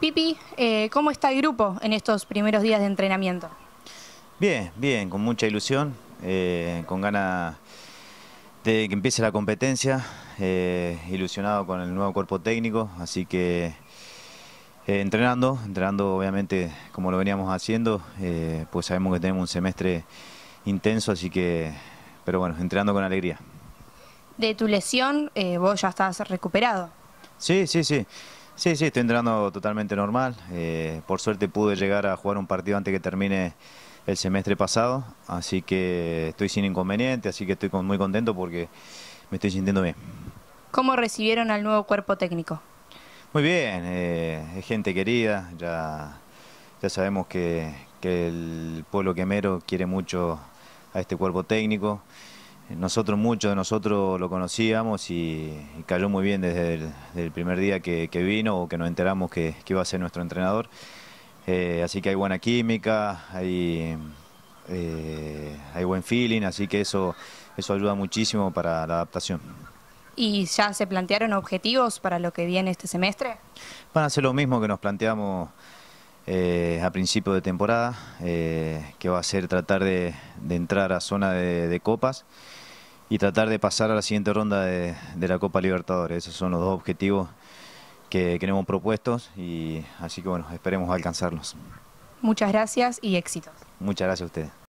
Pipi, eh, ¿cómo está el grupo en estos primeros días de entrenamiento? Bien, bien, con mucha ilusión, eh, con ganas de que empiece la competencia, eh, ilusionado con el nuevo cuerpo técnico, así que entrenando, entrenando obviamente como lo veníamos haciendo, pues sabemos que tenemos un semestre intenso, así que, pero bueno, entrenando con alegría. De tu lesión, vos ya estás recuperado. Sí, sí, sí. Sí, sí, estoy entrando totalmente normal. Eh, por suerte pude llegar a jugar un partido antes que termine el semestre pasado, así que estoy sin inconveniente, así que estoy muy contento porque me estoy sintiendo bien. ¿Cómo recibieron al nuevo cuerpo técnico? Muy bien, eh, es gente querida, ya, ya sabemos que el pueblo quemero quiere mucho a este cuerpo técnico. Nosotros, muchos de nosotros lo conocíamos y, cayó muy bien desde el, primer día que, vino o que nos enteramos que, iba a ser nuestro entrenador. Eh, así que hay buena química, hay, eh, hay buen feeling, así que eso, eso ayuda muchísimo para la adaptación. ¿Y ya se plantearon objetivos para lo que viene este semestre? Van a ser lo mismo que nos planteamos eh, a principio de temporada, eh, que va a ser tratar de, entrar a zona de, copas y tratar de pasar a la siguiente ronda de, de la Copa Libertadores. Esos son los dos objetivos que tenemos propuestos y así que bueno, esperemos alcanzarlos. Muchas gracias y éxitos. Muchas gracias a ustedes.